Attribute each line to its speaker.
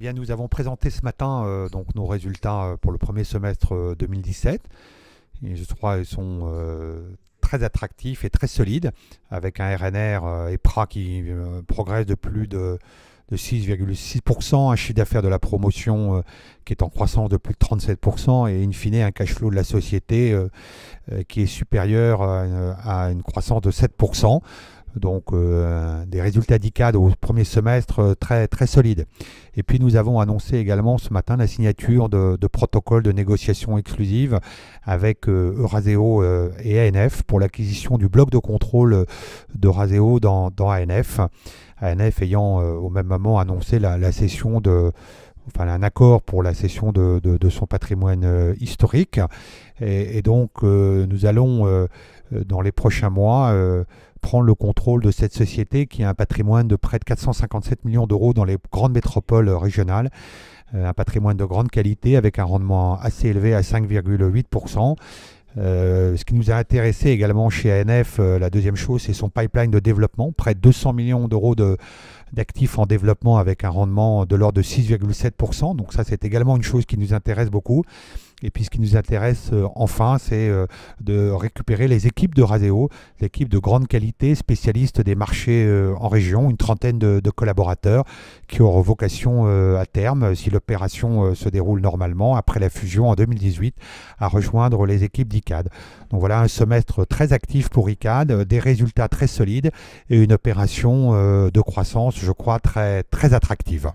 Speaker 1: Eh nous avons présenté ce matin euh, donc nos résultats euh, pour le premier semestre 2017. Euh, et je crois qu'ils sont très attractifs et très solides, avec un RNR et PRA qui progresse de plus de, de 6,6%, un chiffre d'affaires de la promotion qui est en croissance de plus de 37%, et in fine un cash flow de la société qui est supérieur à une croissance de 7% donc euh, des résultats d'ICAD au premier semestre euh, très, très solides. Et puis nous avons annoncé également ce matin la signature de, protocole protocoles de négociation exclusive avec euh, Euraseo et ANF pour l'acquisition du bloc de contrôle d'Euraseo dans, dans ANF. ANF ayant au même moment annoncé la, cession de enfin un accord pour la cession de, son patrimoine historique. et donc nous allons dans les prochains mois prendre le contrôle de cette société qui a un patrimoine de près de 457 millions d'euros dans les grandes métropoles régionales, euh, un patrimoine de grande qualité avec un rendement assez élevé à 5,8%. Euh, ce qui nous a intéressé également chez ANF, euh, la deuxième chose, c'est son pipeline de développement, près de 200 millions d'euros d'actifs en développement avec un rendement de l'ordre de 6,7%. Donc ça, c'est également une chose qui nous intéresse beaucoup. Et puis ce qui nous intéresse euh, enfin, c'est euh, de récupérer les équipes de Raseo, l'équipe de grande qualité, spécialiste des marchés euh, en région, une trentaine de, de collaborateurs qui auront vocation à terme, si l'opération se déroule normalement, après la fusion en 2018, à rejoindre les équipes d'ICAD. Donc voilà un semestre très actif pour ICAD, des résultats très solides et une opération de croissance, je crois, très, très attractive.